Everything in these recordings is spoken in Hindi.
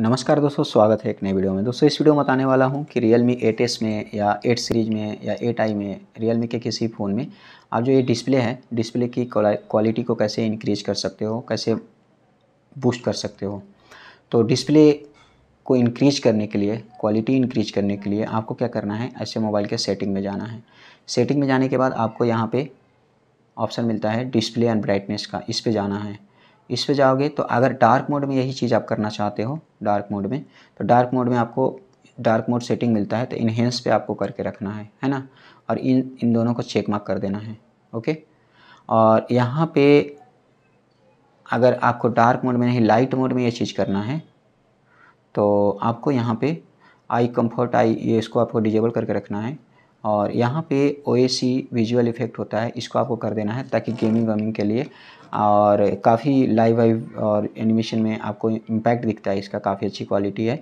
नमस्कार दोस्तों स्वागत है एक नए वीडियो में दोस्तों इस वीडियो में बताने वाला हूं कि रियल मी एट एस में या एट सीरीज़ में या एट आई में रियल मी के किसी फ़ोन में आप जो ये डिस्प्ले है डिस्प्ले की क्वालिटी को कैसे इंक्रीज कर सकते हो कैसे बूस्ट कर सकते हो तो डिस्प्ले को इंक्रीज करने के लिए क्वालिटी इंक्रीज करने के लिए आपको क्या करना है ऐसे मोबाइल के सेटिंग में जाना है सेटिंग में जाने के बाद आपको यहाँ पर ऑप्शन मिलता है डिस्प्ले एंड ब्राइटनेस का इस पर जाना है इस पर जाओगे तो अगर डार्क मोड में यही चीज़ आप करना चाहते हो डार्क मोड में तो डार्क मोड में आपको डार्क मोड सेटिंग मिलता है तो इन्हेंस पे आपको करके रखना है है ना और इन इन दोनों को चेक मार्क कर देना है ओके और यहाँ पे अगर आपको डार्क मोड में नहीं लाइट मोड में ये चीज़ करना है तो आपको यहाँ पे आई कंफर्ट आई ये इसको आपको डिजेबल करके रखना है और यहाँ पे ओ विजुअल इफेक्ट होता है इसको आपको कर देना है ताकि गेमिंग वेमिंग के लिए और काफ़ी लाइव वाइव और एनिमेशन में आपको इम्पैक्ट दिखता है इसका काफ़ी अच्छी क्वालिटी है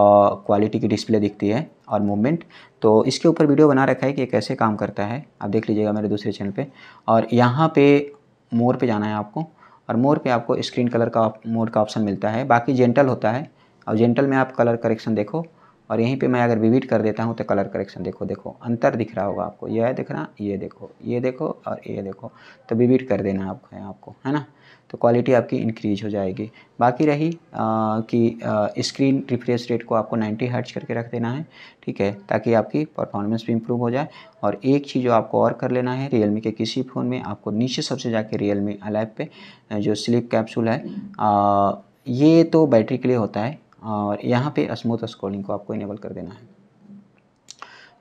और क्वालिटी की डिस्प्ले दिखती है और मूवमेंट तो इसके ऊपर वीडियो बना रखा है कि कैसे काम करता है आप देख लीजिएगा मेरे दूसरे चैनल पर और यहाँ पर मोर पर जाना है आपको और मोर पर आपको स्क्रीन कलर का मोड का ऑप्शन मिलता है बाकी जेंटल होता है और जेंटल में आप कलर करेक्शन देखो और यहीं पे मैं अगर विविट कर देता हूँ तो कलर करेक्शन देखो देखो अंतर दिख रहा होगा आपको यह दिख रहा ये देखो ये देखो और ये देखो तो विविट कर देना आपको है आपको है ना तो क्वालिटी आपकी इंक्रीज हो जाएगी बाकी रही आ, कि स्क्रीन रिफ्रेश रेट को आपको 90 हर्ट्ज करके रख देना है ठीक है ताकि आपकी परफॉर्मेंस भी इम्प्रूव हो जाए और एक चीज़ जो आपको और कर लेना है रियलमी के किसी फ़ोन में आपको नीचे सबसे जाके रियल मी अलाइव पे जो स्लिप कैप्सूल है हम्म। आ, ये तो बैटरी के लिए होता है और यहाँ पे स्मूथ स्क्रॉलिंग को आपको इनेबल कर देना है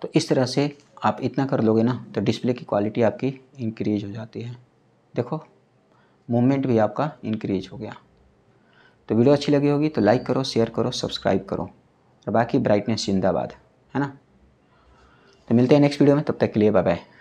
तो इस तरह से आप इतना कर लोगे ना तो डिस्प्ले की क्वालिटी आपकी इंक्रीज हो जाती है देखो मूवमेंट भी आपका इंक्रीज हो गया तो वीडियो अच्छी लगी होगी तो लाइक करो शेयर करो सब्सक्राइब करो और बाकी ब्राइटनेस जिंदाबाद है ना तो मिलते हैं नेक्स्ट वीडियो में तब तक के लिए बाय बाय